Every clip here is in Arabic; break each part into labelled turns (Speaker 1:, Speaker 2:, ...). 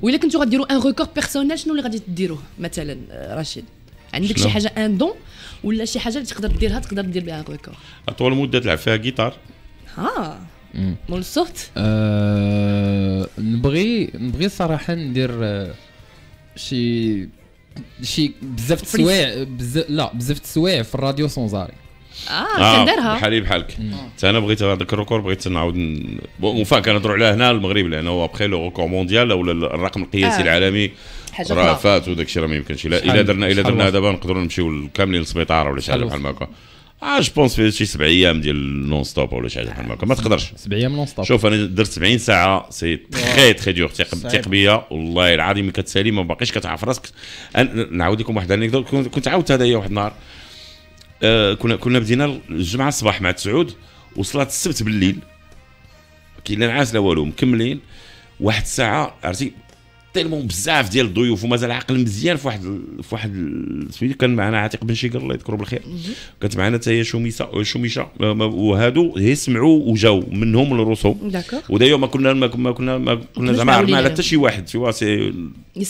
Speaker 1: والا كنتو غديروا ان ريكورد بيرسونيل شنو اللي غادي ديروه مثلا رشيد عندك شي حاجه ان دون ولا شي حاجه اللي تقدر ديرها تقدر دير بها ريكورد أطول مده تلعب فيها جيتار ها مول الصوت آه نبغي نبغي صراحه ندير شي شي بزاف تسوايع بز... لا بزاف تسوايع في الراديو سونزاري اه كان آه بحالي بحالك انا بغيت هذاك الركور بغيت نعاود وفا كنهضروا عليها هنا المغرب لانه ابخي لو ركور مونديال ولا الرقم القياسي آه. العالمي راه فات وداك الشيء راه ما يمكنش الا درنا الا درنا دابا نقدروا نمشيو كاملين للسبيطار ولا شي حاجه بحال هكا اه جو بونس في شي سبع ايام ديال نون ستوب ولا شي حاجه بحال هكا ما تقدرش سبع ايام نون ستوب شوف انا درت 70 ساعه سي تخي تخي دور تيق بيا والله العظيم كتسالي ما باقيش كتعرف راسك نعاود لكم واحد الانكدوت كنت عاودت هذا هي واحد النهار آه، كنا كنا بدينا الجمعه الصباح مع تسعود وصلات السبت بالليل كاين لا نعاس لا والو مكملين واحد الساعه عرفتي تيلمون بزاف ديال الضيوف ومازال عاقل مزيان في واحد في واحد سميتو كان معنا عتيق بن شيكر الله يذكره بالخير كانت معنا حتى هي شوميسه شوميشه آه، وهادو هي سمعوا وجاو منهم الرسوم ودايو ما كنا ما كنا ما كنا زعما عرفنا على يعني. حتى شي واحد سي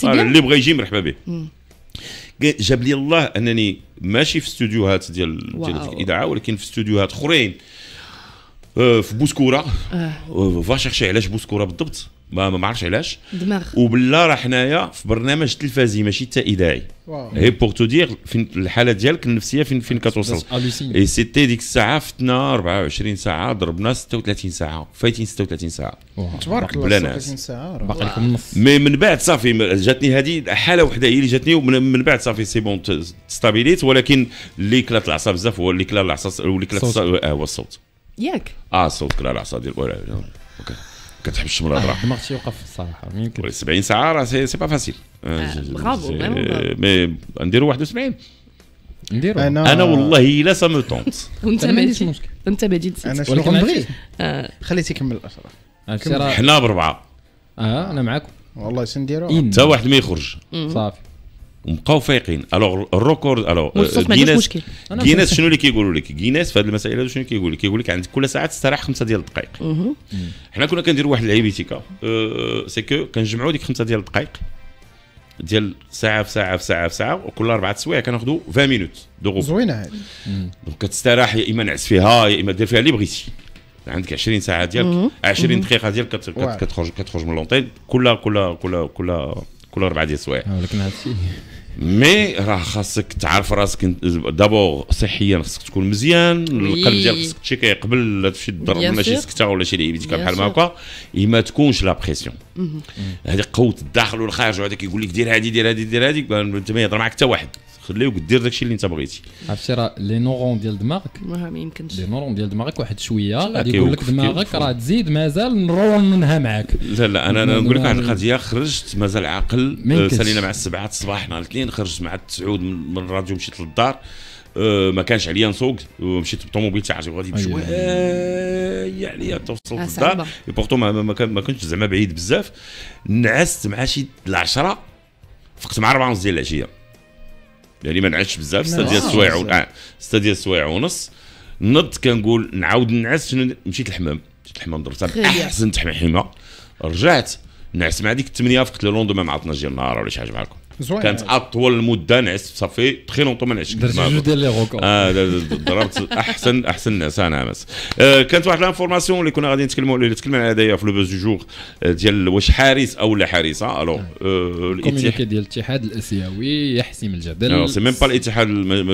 Speaker 1: آه، اللي بغى يجي مرحبا به جاب لي الله انني ماشي في استوديوهات ديال ديال الاذاعه ولكن في استوديوهات اخرين آه، في بوسكوره آه. آه، فا شيرشي علاش بوسكوره بالضبط ما ما عرفتش علاش دماغ وبالله راه حنايا في برنامج تلفازي ماشي حتى اذاعي هي بور تو دير فين الحاله ديالك النفسيه فين فين كتوصل اي سيتي ديك الساعه فتنا 24 ساعه ضربنا 36 ساعه فايتين 36 ساعه تبارك الله 36 ساعه باقي لكم النص مي من بعد صافي جاتني هذه حاله وحده هي اللي جاتني ومن بعد صافي سي بون ستابيليت ولكن اللي كلات العصا بزاف هو اللي كلا العصا اللي كلات آه، هو الصوت ياك اه الصوت كلا العصا ديال اوكي كتحبش من راه ما يوقف الصراحه 70 ساعه راه سي با فاسيل آه، آه، برافو آه، مي نديرو 71 نديرو انا انا والله الا سا مو طونت وانت ماشي انت ماجي انا شنو غنبغي خليتي يكمل الاشرف حنا بربعه اه انا معاكم والله شنو نديرو حتى واحد ما يخرج صافي وبقاو فايقين الوغ الروكورد الوغ جينيس جينيس شنو اللي كيقولوا لك جينيس في هذه المسائل شنو كيقول لك كيقول لك عندك كل ساعه تستراح خمسه ديال الدقائق حنا كنا كنديروا واحد العيبيتيكا أه سي كو كنجمعوا ديك خمسه ديال الدقائق ديال ساعه في ساعه في ساعه في ساعه وكل اربعه سوايع كناخذوا 20 مينوت دو غوب زوينه هذه دونك كتستراح يا اما نعس فيها يا اما دير فيها اللي بغيتي عندك 20 ساعه ديالك 20 دقيقه ديالك كتخرج كتخرج من لونتين كل كل كل كل كل اربعه ديال السوايع آه، ولكن هادشي مي راه خاصك تعرف راسك دابور صحيا خاصك تكون مزيان القلب ديالك خاصك شي كيقبل لا تمشي تضرب ولا شي سكته ولا شي لعيبتك بحال هكا ما تكونش لا بريسيون هذه قوه الداخل والخارج وهذا كيقول لك دير هذه دير هذه دير هذه ما يهضر معك حتى واحد خليوك دير داكشي اللي انت بغيتي عرفتي راه لي نورون ديال دماغك ما يمكنش لي نورون ديال دماغك واحد شويه غادي يقول لك دماغك راه تزيد مازال نورون منها معاك لا لا انا انا نقول لك واحد القضيه خرجت مازال عاقل آه، سالينا مع السبعه الصباح نهار الاثنين خرجت مع التسعود من الراديو مشيت للدار أه ما كانش عليا نسوق مشيت بالطوموبيل تاعي غادي بشويه أيوة. يعني عليا توصلت آه، للدار بورتو ما, كنتش زعما بعيد بزاف نعست مع شي العشره فقت مع 4 ونص ديال العشيه يعني ما نعسش بزاف سته ديال السوايع اه استاد ديال السوايع ونص نضت كنقول نعاود نعس مشيت الحمام مشيت الحمام ضربت احسن تحميمه رجعت نعس مع ديك الثمانيه فقلت وقت لوندوما مع 12 ديال النهار ولا شي حاجه بحال هكا زوين كانت اطول مده نعست صافي تخي لونطون ما نعسش درت جوج ديال لي ريكورد اه ضربت احسن احسن نعس انا مس آه، كانت واحد الانفورماسيون اللي كنا غادي نتكلموا اللي تكلمنا عليها هذايا في لو بوز جور آه، ديال واش حارس او لا حارسه آه. الو الكوميونيكي ديال الاتحاد الاسيوي يحسم الجدل سي ميم با الاتحاد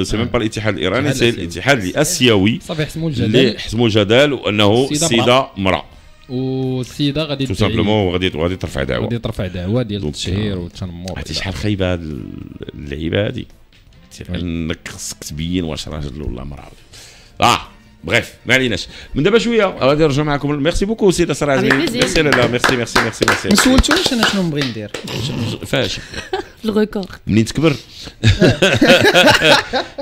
Speaker 1: سي ميم با الاتحاد الايراني سي الاتحاد الاسيوي صافي حسموا الجدل حسموا الجدل وانه السيده امراه والسيده غادي تو سامبلومون وغادي غادي ترفع دعوه غادي ترفع دعوه ديال euh, التشهير والتنمر عرفتي شحال خايبه هاد اللعيبه هادي انك خصك تبين واش راجل ولا مراه اه بغيف ما عليناش من دابا شويه غادي نرجع معكم ميرسي بوكو سي سي ميرسي لالا ميرسي ميرسي ميرسي ميرسي ما سولتوش انا شنو نبغي ندير فاش الغوكور منين تكبر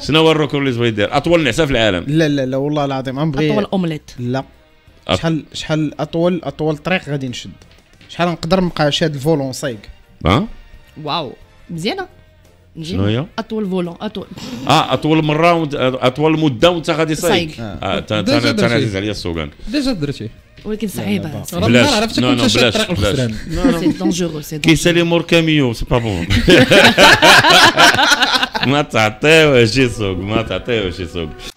Speaker 1: شنو هو الروكور اللي تبغي دير اطول نعسه في العالم لا لا لا والله العظيم غنبغي اطول اومليت لا شحال شحال اطول اطول طريق غادي نشد شحال نقدر نبقى شاد الفولون صايق ها واو مزيانه شنو هي؟ اطول فولون اطول اه اطول مره اطول مده وانت غادي صايق اه, آه. تانا عزيز عليا السوغان ديجا درتيه ولكن صعيبه بلاش عرفتك كنت شاد الطريق الخسران سي دونجورو سي كيسالي مور كاميو سي با بون ما تعطيوش شي سوق ما تعطيوش شي سوق